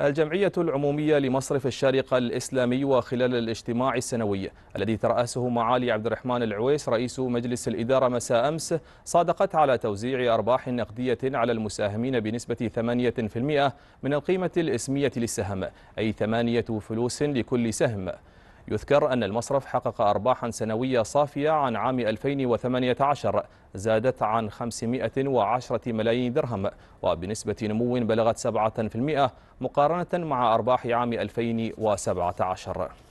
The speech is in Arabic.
الجمعية العمومية لمصرف الشارقة الإسلامي وخلال الاجتماع السنوي الذي ترأسه معالي عبد الرحمن العويس رئيس مجلس الإدارة مساء أمس صادقت على توزيع أرباح نقدية على المساهمين بنسبة 8% من القيمة الإسمية للسهم أي ثمانية فلوس لكل سهم يذكر أن المصرف حقق أرباحا سنوية صافية عن عام 2018 زادت عن 510 ملايين درهم وبنسبة نمو بلغت 7% مقارنة مع أرباح عام 2017